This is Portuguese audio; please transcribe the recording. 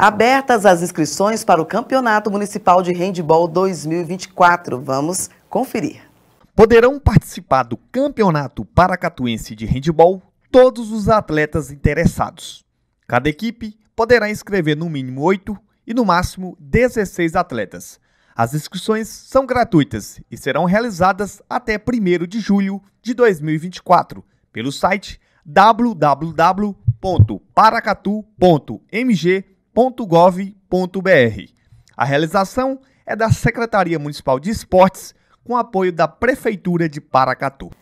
Abertas as inscrições para o Campeonato Municipal de Handball 2024. Vamos conferir. Poderão participar do Campeonato Paracatuense de Handball todos os atletas interessados. Cada equipe poderá inscrever no mínimo 8 e no máximo 16 atletas. As inscrições são gratuitas e serão realizadas até 1 de julho de 2024 pelo site www.paracatu.mg.com esportes.gov.br. A realização é da Secretaria Municipal de Esportes, com apoio da Prefeitura de Paracatu.